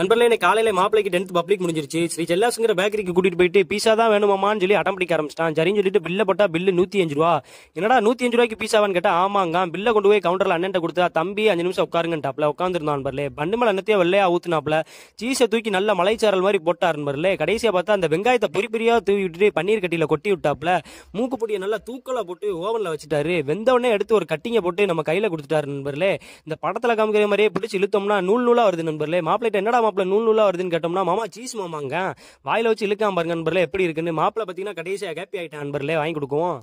நண்பர்களே இன்னைக்கு காலையில மாப்பிளைக்கு டென்த் பப்ளிக் முடிஞ்சிருச்சு ஸ்ரீ செல்லாசுங்கிற பேக்கரிக்கு கூட்டிட்டு போயிட்டு பீஸா தான் வேணுமாமான்னு சொல்லி அடம் பிடிக்க ஆரம்பிச்சிட்டான் சரின்னு சொல்லிட்டு பில்ல போட்டா பில்லு நூத்தி அஞ்சு ரூபா என்னடா நூத்தி அஞ்சு ரூபாய்க்கு பீஸாவான்னு கேட்டா ஆமாங்க பில்ல கொண்டு போய் கவுண்டர்ல அண்ணன் கொடுத்தா தம்பி அஞ்சு நிமிஷம் உட்காருங்கன்ட்டாப்ல உட்காந்துருந்தான் நண்பர்களே பண்ணு மேல அன்னத்தையே வெள்ளையா ஊத்துனாப்ல சீசை தூக்கி நல்ல மலைச்சாரல் மாதிரி போட்டார் நண்பர்களே கடைசியா பார்த்தா அந்த வெங்காயத்தை பொறி பெரியா தூவி விட்டுட்டு பன்னீர் கட்டியில கொட்டி விட்டாப்ல மூக்கு பொடியை நல்லா தூக்கல போட்டு ஓவன்ல வச்சுட்டாரு வெந்தவொடனே எடுத்து ஒரு கட்டிங்க போட்டு நம்ம கையில கொடுத்துட்டாரு நண்பர்லே இந்த படத்துல காமிக்கிற மாதிரியே பிடிச்சி இழுத்தோம்னா நூல் நூலா வருது நண்பர்லே மாப்பிள்ளை என்னடா மாப்பிள்ள நூல் நூலா வருதுன்னு கேட்டோம்னா மாமா சீஸ் மாமாங்க வாயில வச்சு இழுக்காம பாருங்க நண்பர்ல எப்படி இருக்குன்னு மாப்பிள்ள பாத்தீங்கன்னா கடைசியா ஹாப்பி ஆயிட்டேன் நண்பர்ல வாங்கி கொடுக்குவோம்